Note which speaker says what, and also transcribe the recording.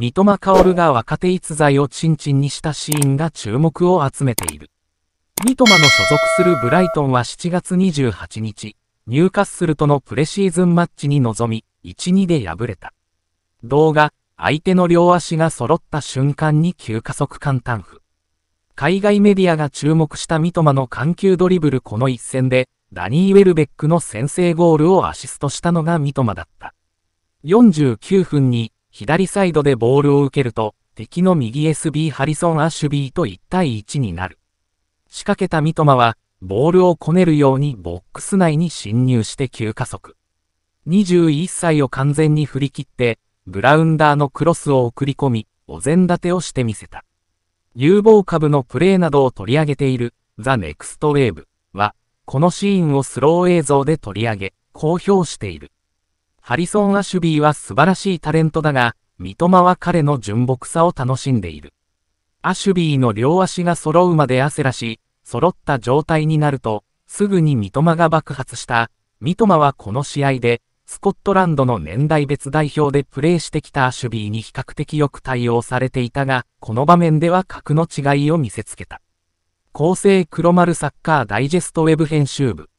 Speaker 1: 三笘薫が若手逸材をチンチンにしたシーンが注目を集めている。三笘の所属するブライトンは7月28日、ニューカッスルとのプレシーズンマッチに臨み、1-2で敗れた。動画、相手の両足が揃った瞬間に急加速簡単譜。海外メディアが注目した三笘の緩急ドリブルこの一戦で、ダニー・ウェルベックの先制ゴールをアシストしたのが三笘だった。49分に、左サイドでボールを受けると、敵の右 SB ハリソン・アシュビーと1対1になる。仕掛けた三笘は、ボールをこねるようにボックス内に侵入して急加速。21歳を完全に振り切って、ブラウンダーのクロスを送り込み、お膳立てをしてみせた。有望株のプレーなどを取り上げている、ザ・ネクストウェーブは、このシーンをスロー映像で取り上げ、公表している。ハリソン・アシュビーは素晴らしいタレントだが、三笘は彼の純朴さを楽しんでいる。アシュビーの両足が揃うまで汗らし、揃った状態になると、すぐに三笘が爆発した。三笘はこの試合で、スコットランドの年代別代表でプレーしてきたアシュビーに比較的よく対応されていたが、この場面では格の違いを見せつけた。厚生黒丸サッカーダイジェストウェブ編集部。